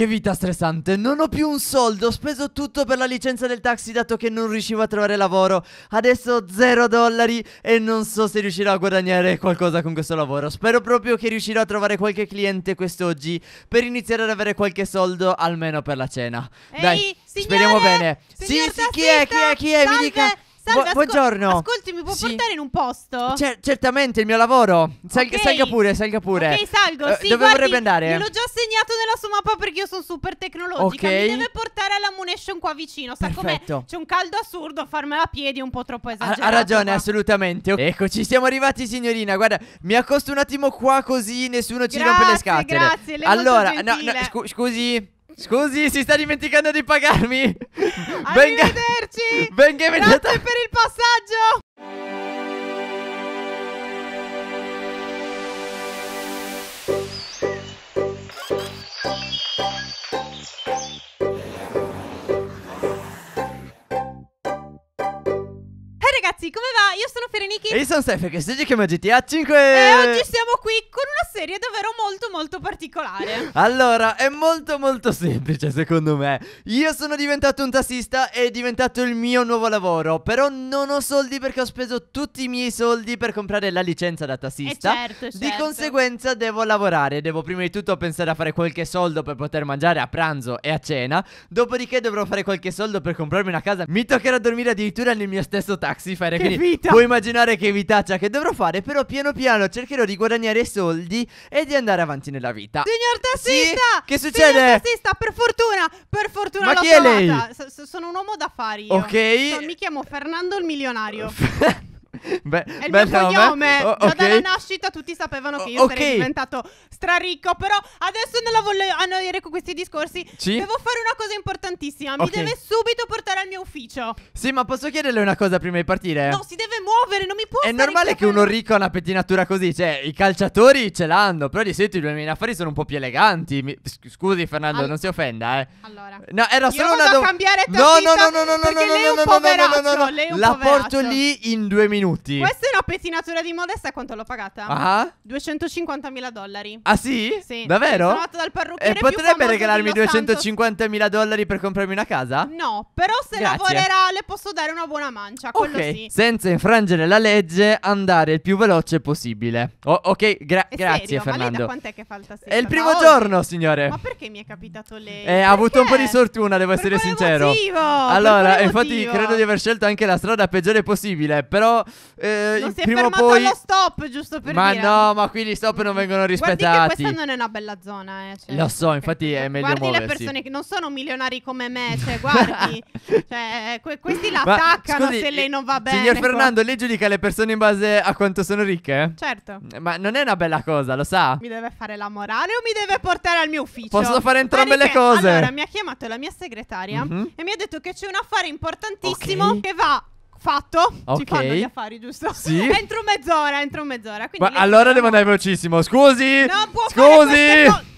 Che vita stressante, non ho più un soldo, ho speso tutto per la licenza del taxi dato che non riuscivo a trovare lavoro. Adesso 0 dollari e non so se riuscirò a guadagnare qualcosa con questo lavoro. Spero proprio che riuscirò a trovare qualche cliente quest'oggi per iniziare ad avere qualche soldo almeno per la cena. Ehi, Dai, signore, speriamo bene. Sì, sì, chi è? Chi è? Chi è? Salve. Mi dica Salve, Bu- buongiorno. Ascolti, mi può Sì. portare in un posto? Cer- certamente il mio lavoro. Sal- Ok. Salga pure, salga pure. Ok, salgo. Eh, sì, dove guardi, vorrebbe andare? Io l'ho già segnato nella sua mappa perché io sono super tecnologica. Ok. Mi deve portare alla Munation qua vicino. Sa com'è? C'è un caldo assurdo, farmela a piedi è un po' troppo esagerato. ha ragione, ma- assolutamente. Ecco, ci siamo arrivati, signorina. Guarda, mi accosto un attimo qua così nessuno ci rompe le scatole. grazie, grazie. è molto allora, no, no, scu- scusi. Scusi, si sta dimenticando di pagarmi. Arrivederci. Venga, venga Grazie per il passaggio. E io sono Steph che si chiama GTA 5 E oggi siamo qui con una serie davvero molto molto particolare Allora è molto molto semplice secondo me Io sono diventato un tassista e è diventato il mio nuovo lavoro Però non ho soldi perché ho speso tutti i miei soldi per comprare la licenza da tassista eh certo, Di certo. conseguenza devo lavorare Devo prima di tutto pensare a fare qualche soldo per poter mangiare a pranzo e a cena Dopodiché dovrò fare qualche soldo per comprarmi una casa Mi toccherà dormire addirittura nel mio stesso taxi fare. Che Quindi vita. puoi immaginare che vitaccia che dovrò fare, però piano piano cercherò di guadagnare soldi e di andare avanti nella vita. Signor tassista! Sì? Che succede? Signor tassista, per fortuna, per fortuna Ma l'ho chi è lei? S sono un uomo d'affari Ok. So, mi chiamo Fernando il milionario. Beh, è il bel mio cognome. Oh, okay. Già dalla nascita tutti sapevano che io okay. sarei diventato straricco. Però adesso non la voglio annoiare con questi discorsi. Sì? Devo fare una cosa importantissima. Okay. Mi deve subito portare al mio ufficio. Sì, ma posso chiederle una cosa prima di partire? No, si deve muovere, non mi può È normale che uno ricco ha una pettinatura così, cioè i calciatori ce l'hanno, però di solito i domeniaffari sono un po' più eleganti. Mi... Scusi Fernando, All... non si offenda, eh. Allora. No, era solo una domanda. No, no, no, no, no, no, no, lei è no, no, no, no, no, no, no. La porto lì in due minuti. Questa è una pettinatura di modesta. quanto l'ho pagata? Ah? 250.000 dollari. Ah sì? Sì. Davvero? Sono andato dal parrucchiere potrebbe regalarmi 250.000 dollari per comprarmi una casa? No, però se Grazie. lavorerà le posso dare una buona mancia, quello okay. sì. Senza infrangere infrangere la legge, andare il più veloce possibile. O- ok, gra- grazie serio? Fernando. Ma lei da È il primo oggi? giorno, signore. Ma perché mi è capitato lei? Eh, ha avuto un po' di fortuna, devo per essere sincero. Motivo? Allora, infatti credo di aver scelto anche la strada peggiore possibile, però eh, non si prima o poi allo stop, giusto per Ma dire. no, ma qui gli stop non vengono rispettati. Guardi che questa non è una bella zona, eh, cioè, Lo so, infatti è meglio guardi muoversi. Guardi le persone che non sono milionari come me, cioè guardi, cioè, eh, que- questi la attaccano se lei non va bene. Signor ecco. Fernando, lei giudica le persone in base a quanto sono ricche? Certo. Ma non è una bella cosa, lo sa? Mi deve fare la morale o mi deve portare al mio ufficio? Posso fare entrambe Perché, le cose. Allora, mi ha chiamato la mia segretaria mm -hmm. e mi ha detto che c'è un affare importantissimo okay. che va fatto. Okay. Ci fanno gli affari, giusto? Sì. entro mezz'ora, entro mezz'ora. Ma allora devo andare velocissimo. Scusi. Non può Scusi.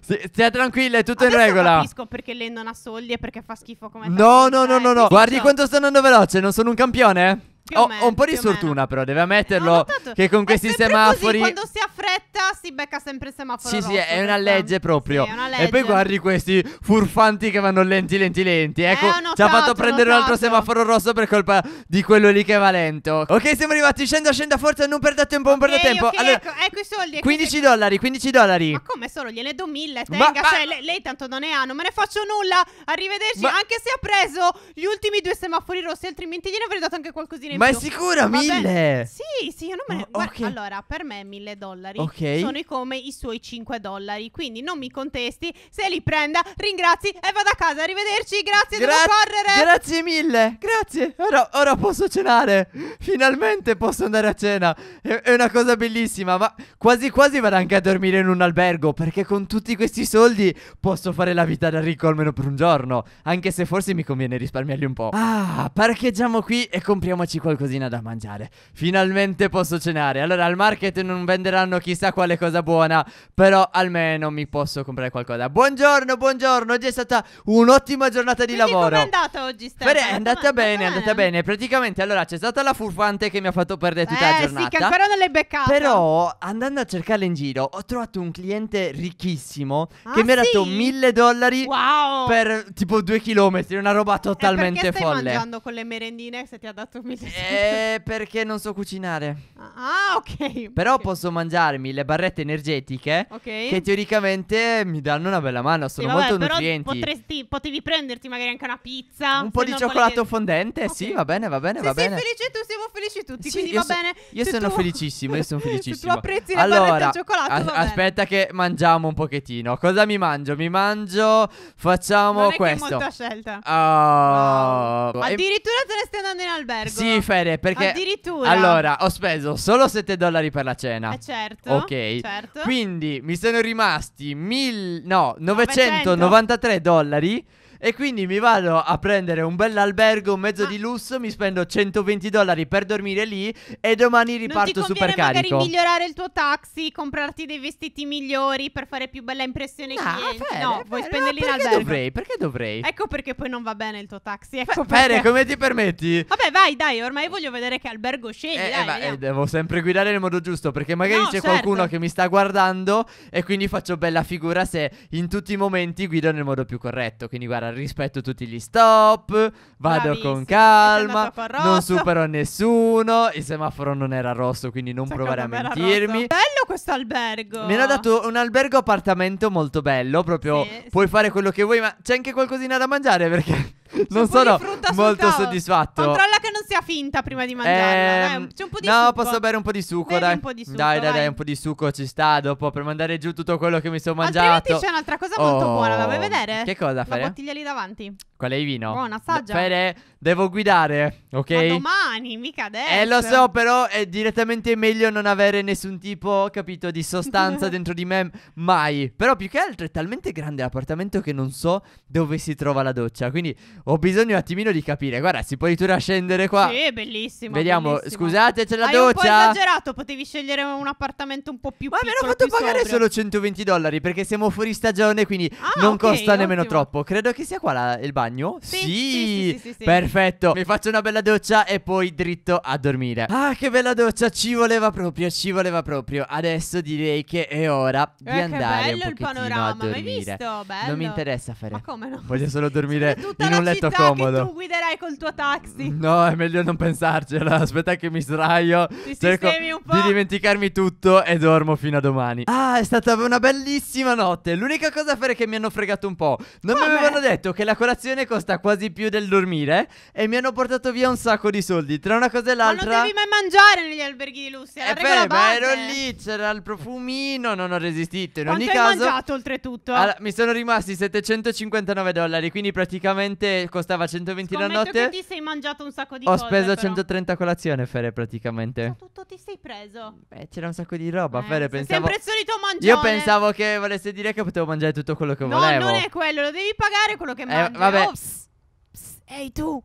Stia tranquilla, è tutto Adesso in regola. Non capisco perché lei non ha soldi e perché fa schifo come No, no, no, eh, no, no. Guardi quanto sto andando veloce, non sono un campione. Ho, me- un po' di sfortuna, però, deve ammetterlo. Eh, che con questi semafori. Così, quando si affretta, si becca sempre il semaforo. Sì, rosso, sì, è una legge proprio. Sì, una legge. E poi guardi questi furfanti che vanno lenti, lenti, lenti. Ecco, eh, notato, ci ha fatto prendere un altro semaforo rosso per colpa di quello lì che va lento. Ok, siamo arrivati. Scenda, scenda, forza. Non perda tempo, non okay, perda tempo. Okay, allora, ecco, ecco i soldi. 15 ecco. dollari, 15 dollari. Ma come solo? Gliene do mille. Tenga, ma, cioè, Lei, lei, tanto non ne ha. Non me ne faccio nulla. Arrivederci. Ma... Anche se ha preso gli ultimi due semafori rossi, altrimenti gliene avrei dato anche qualcosina in più. Ma è sicuro? Vabbè, mille! Sì, sì, sì, io non me ne... Oh, okay. Allora, per me mille dollari okay. sono come i suoi 5 dollari, quindi non mi contesti, se li prenda, ringrazi e vado a casa, arrivederci, grazie, Gra- devo correre. Grazie mille, grazie, ora, ora, posso cenare, finalmente posso andare a cena, è, è una cosa bellissima, ma quasi quasi vado anche a dormire in un albergo, perché con tutti questi soldi posso fare la vita da ricco almeno per un giorno, anche se forse mi conviene risparmiarli un po'. Ah, parcheggiamo qui e compriamoci qualcosina da mangiare, finalmente Finalmente posso cenare. Allora, al market non venderanno chissà quale cosa buona, però almeno mi posso comprare qualcosa. Buongiorno, buongiorno. Oggi è stata un'ottima giornata di Quindi lavoro. Come è andata oggi, Stefano? Beh, è andata bene, bene, è andata bene. Praticamente, allora, c'è stata la furfante che mi ha fatto perdere tutta eh, la giornata. sì, che ancora non l'hai beccata. Però, andando a cercarla in giro, ho trovato un cliente ricchissimo ah, che mi ha dato mille dollari wow. per tipo due chilometri. Una roba eh, totalmente folle. Ma perché stai folle. mangiando con le merendine se ti ha dato mille eh, dollari? Eh, perché non so cucinare mangiare. Ah, ok. Però okay. posso mangiarmi le barrette energetiche Ok. che teoricamente mi danno una bella mano, sono sì, vabbè, molto nutrienti. Potresti, potevi prenderti magari anche una pizza. Un po' di cioccolato fondente, okay. sì, va bene, va bene, sì, va bene. Sei felice tu, siamo felici tutti, sì, quindi va so, bene. Io sono tu... felicissimo, io sono felicissimo. tu apprezzi le allora, barrette al cioccolato, as- aspetta che mangiamo un pochettino. Cosa mi mangio? Mi mangio facciamo non questo. Non è molta scelta. Oh. Wow. Addirittura te ne stai andando in albergo. Sì, Fede, perché Addirittura. Allora, ho speso solo 7 dollari per la cena. Eh certo. Ok. Certo. Quindi mi sono rimasti mil... no, 993 900. dollari e quindi mi vado a prendere un bell'albergo, un mezzo ah. di lusso, mi spendo 120 dollari per dormire lì e domani riparto super carico. Non magari migliorare il tuo taxi, comprarti dei vestiti migliori per fare più bella impressione ah, no, clienti. Fere, no, fere, vuoi ah, spenderli no, in albergo. Dovrei, perché dovrei? Ecco perché poi non va bene il tuo taxi. Ecco Bene, come ti permetti? Vabbè, vai, dai, ormai voglio vedere che albergo scegli. Eh, eh dai, ma, eh, devo sempre guidare nel modo giusto perché magari no, c'è certo. qualcuno che mi sta guardando e quindi faccio bella figura se in tutti i momenti guido nel modo più corretto. Quindi guarda rispetto tutti gli stop, vado Bravissimo. con calma, non supero nessuno, il semaforo non era rosso, quindi non Secondo provare a mentirmi. Bello questo albergo. Mi hanno dato un albergo appartamento molto bello, proprio sì, puoi sì. fare quello che vuoi, ma c'è anche qualcosina da mangiare perché non sono molto soddisfatto. Controlla che bocca finta prima di mangiarla. Ehm, C'è un po' di no, succo. No, posso bere un po' di succo, Bevi dai. Un po' di succo, dai, dai, dai, un po' di succo ci sta dopo per mandare giù tutto quello che mi sono mangiato. Altrimenti c'è un'altra cosa molto oh. buona, la vuoi vedere? Che cosa, fare? La bottiglia lì davanti. Qual è il vino? Buona, assaggia. Fede, devo guidare, ok? Ma domani, mica adesso. Eh, lo so, però è direttamente meglio non avere nessun tipo, capito, di sostanza dentro di me mai. Però più che altro è talmente grande l'appartamento che non so dove si trova la doccia. Quindi ho bisogno un attimino di capire. Guarda, si può addirittura scendere qua sì, bellissimo. Vediamo, bellissimo. scusate, c'è la Hai doccia. Hai un esagerato, potevi scegliere un appartamento un po' più Ma piccolo. Ma mi hanno fatto pagare sobrio. solo 120 dollari perché siamo fuori stagione, quindi ah, non okay, costa nemmeno ottimo. troppo. Credo che sia qua la, il bagno. Sì sì. Sì, sì, sì. Perfetto. Mi faccio una bella doccia e poi dritto a dormire. Ah, che bella doccia, ci voleva proprio, ci voleva proprio. Adesso direi che è ora eh, di eh, andare un pochettino panorama, a dormire. Hai visto? Bello. Non mi interessa fare. Ma come no? Voglio solo dormire in un letto comodo. tu guiderai col tuo taxi. No, è meglio meglio non pensarcela. Aspetta che mi sdraio. Ti cerco di dimenticarmi tutto e dormo fino a domani. Ah, è stata una bellissima notte. L'unica cosa a fare è che mi hanno fregato un po'. Non Come? mi avevano detto che la colazione costa quasi più del dormire e mi hanno portato via un sacco di soldi. Tra una cosa e l'altra. Ma non devi mai mangiare negli alberghi di lusso. E beh, ma ero lì, c'era il profumino, non ho resistito. In Quanto ogni caso. mangiato oltretutto? Allora, mi sono rimasti 759 dollari, quindi praticamente costava 120 Scommetto la notte. Ma ti sei mangiato un sacco di ho Ho speso però. 130 colazione, Fere, praticamente. Cioè, tutto ti sei preso. Beh, c'era un sacco di roba, eh, Fere, pensavo... Sempre il solito mangiare. Io pensavo che volesse dire che potevo mangiare tutto quello che no, volevo. No, non è quello, lo devi pagare quello che eh, mangi. vabbè. Oh, pss, pss, ehi tu.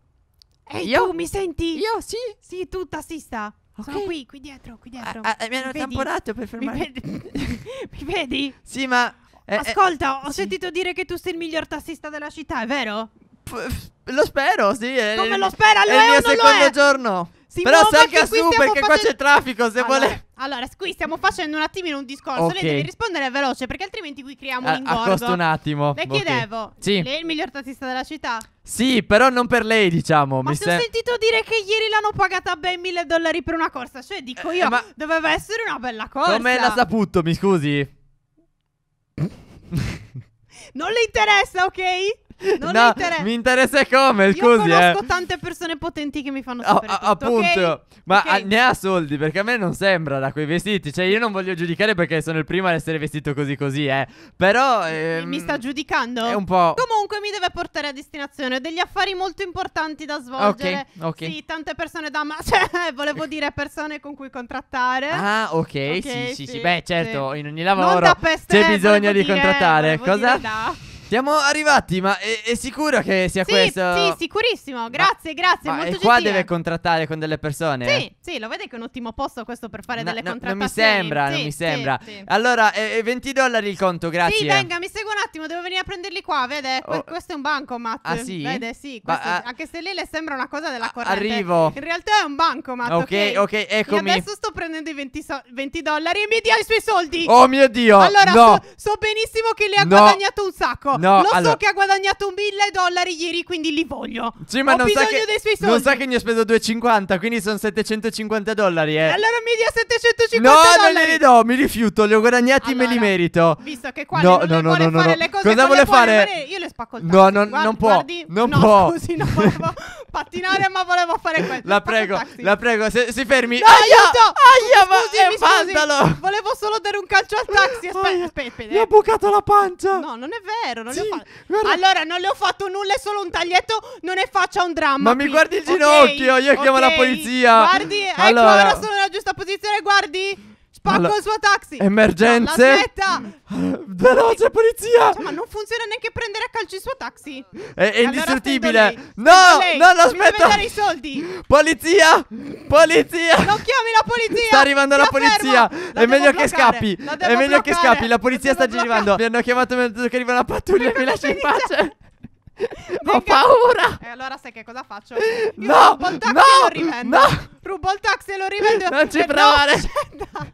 Ehi io? tu, mi senti? Io, sì. Sì, tu, tassista. Okay. Sono qui, qui dietro, qui ah, dietro. Ah, ah, mi hanno mi tamponato per fermare. Mi vedi? mi vedi? Sì, ma... Eh, eh, Ascolta, ho sì. sentito dire che tu sei il miglior tassista della città, è vero? Lo spero, sì. È, Come lo spera? Lo è, il mio secondo giorno. Si Però salga su perché qua c'è traffico se allora, vuole. Allora, qui stiamo facendo un attimino un discorso. Okay. Lei deve rispondere veloce perché altrimenti qui creiamo a, ah, un ingorgo. Accosto un attimo. Le okay. chiedevo, sì. lei è il miglior tassista della città? Sì, però non per lei, diciamo. Ma mi se... ho sentito dire che ieri l'hanno pagata ben mille dollari per una corsa. Cioè, dico eh, io, eh, ma... doveva essere una bella corsa. Come l'ha saputo, mi scusi? non le interessa, ok? Non no, interessa. mi interessa come, scusi. Io eh. conosco eh. tante persone potenti che mi fanno ah, sapere oh, tutto, Appunto, okay? ma okay. Ah, ne ha soldi perché a me non sembra da quei vestiti. Cioè, io non voglio giudicare perché sono il primo ad essere vestito così così, eh. Però ehm, mi sta giudicando. È un po'. Comunque mi deve portare a destinazione Ho degli affari molto importanti da svolgere. Ok, ok. Sì, tante persone da ma cioè, volevo dire persone con cui contrattare. Ah, ok, okay sì, sì, sì, sì, Beh, certo, sì. in ogni lavoro non da peste, eh, c'è bisogno di dire, contrattare. Cosa? Dire, da. Siamo arrivati, ma è, è sicura che sia sì, questo? Sì, sicurissimo. Grazie, ma, grazie. Ma molto e qua gentile. deve contrattare con delle persone? Sì, sì, lo vede che è un ottimo posto questo per fare no, delle no, contrattazioni. Non mi sembra, sì, non mi sembra. Sì, allora, è, è 20 dollari il conto, grazie. Sì, venga, mi segua un attimo, devo venire a prenderli qua, vede? Oh. Questo è un bancomat. Ah, sì? Vede, sì. Questo, ba, ah. anche se lì le sembra una cosa della corrente. Arrivo. In realtà è un bancomat, ok? Ok, ok, eccomi. Io adesso sto prendendo i 20, so 20 dollari e mi dia i suoi soldi. Oh mio Dio! Allora, no. so, so benissimo che le ha no. guadagnato un sacco. No, Lo allora... so che ha guadagnato mille dollari ieri, quindi li voglio. Sì, ma Ho non bisogno sa che, dei suoi soldi. Non sa che ne ho speso 2,50, quindi sono 750 dollari, eh. Allora mi dia 750 no, dollari. No, non glieli do, mi rifiuto, li ho guadagnati allora, me li merito. Visto che qua no, non no, no, no, no, fare no. le cose Cosa vuole fare? fare? Io le spacco il taxi. No, non, Guardi, non può. Guardi, non no, può. scusi, non volevo pattinare, ma volevo fare questo. La prego, la prego, se, si fermi. No, aiuto! Aia, ma è scusi, Volevo solo dare un calcio al taxi. Aspetta, aspetta. Mi ha bucato la pancia. No, non è vero non sì, le ho fatto. Allora, non le ho fatto nulla, è solo un taglietto. Non ne faccia un dramma. Ma qui. mi guardi il okay, ginocchio, io okay. chiamo la polizia. Guardi, ecco, allora. ecco, ora sono nella giusta posizione, guardi. Spacco Alla... il suo taxi. Emergenze. No, aspetta. Veloce, polizia. Cioè, ma non funziona neanche prendere a calcio il suo taxi. È, è allora indistruttibile. No, no, Non aspetta. dare i soldi. Polizia. Polizia. Non chiami la polizia. Sta arrivando la, la polizia. La è meglio bloccare. che scappi. È meglio bloccare. che scappi. La polizia la sta bloccare. arrivando. Mi hanno chiamato mi hanno detto che arriva la pattuglia e mi lascia in pace. Ho paura! E allora sai che cosa faccio? Io no! Rubo il taxi no, e lo rivendo! No! Rubo il taxi e lo rivendo! Non ci provare! No,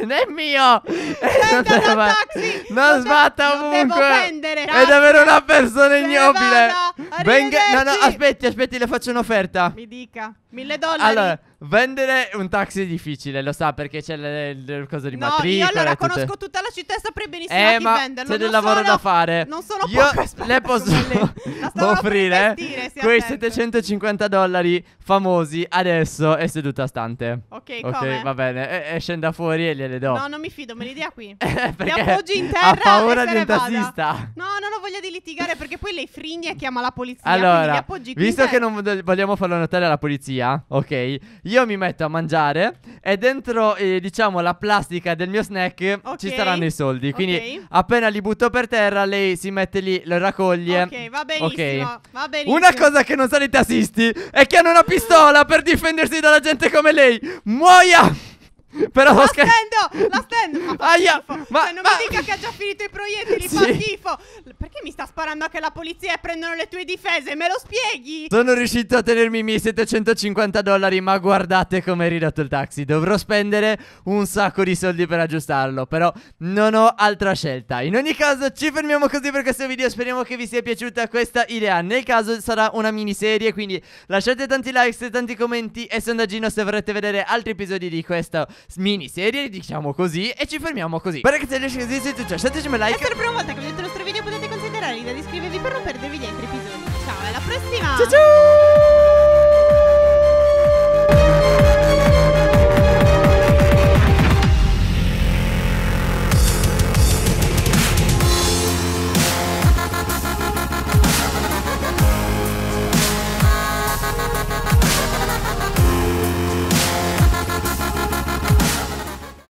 Non è mio! È dava... Non lo sbatta lo ovunque! Prendere, è davvero una persona ignobile! Venga... No, no, aspetti, aspetti, le faccio un'offerta! Mi dica, mille dollari! Allora, vendere un taxi è difficile, lo sa, perché c'è il coso di no, matricola No, io allora tutte... conosco tutta la città e saprei benissimo eh, chi venderlo. c'è del lavoro sono... da fare! Non sono io le posso offrire quei 750 dollari famosi adesso è seduta a stante. Ok, okay va bene. E, e scenda fuori e gliele le do. No, non mi fido, me li dia qui. Mi appoggi in terra. Ha paura di un tassista. No, non ho voglia di litigare perché poi lei frigna e chiama la polizia. Allora, visto che non vogliamo farlo notare alla polizia, ok? Io mi metto a mangiare e dentro, eh, diciamo, la plastica del mio snack okay. ci saranno i soldi. Quindi okay. appena li butto per terra, lei si mette lì, lo raccoglie. Ok, va benissimo. Okay. Va benissimo. Una cosa che non sanno i tassisti è che hanno una pistola per difendersi dalla gente come lei. Muoia! Però la scher- stendo, oh, la stendo. Aia, ma, cioè, non ma... mi dica che ha già finito i proiettili, sì. fa schifo. Perché mi sta sparando anche la polizia e prendono le tue difese? Me lo spieghi? Sono riuscito a tenermi i miei 750 dollari, ma guardate come è ridotto il taxi. Dovrò spendere un sacco di soldi per aggiustarlo, però non ho altra scelta. In ogni caso, ci fermiamo così per questo video. Speriamo che vi sia piaciuta questa idea. Nel caso sarà una miniserie, quindi lasciate tanti like, tanti commenti e sondaggino se vorrete vedere altri episodi di questo miniserie, diciamo così, e ci fermiamo così. Per se riesci a esistere, cioè, lasciateci un like. E per la prima volta che vedete il nostro video potete considerare di iscrivervi per non perdervi gli altri episodi. Ciao, alla prossima! Ciao ciao!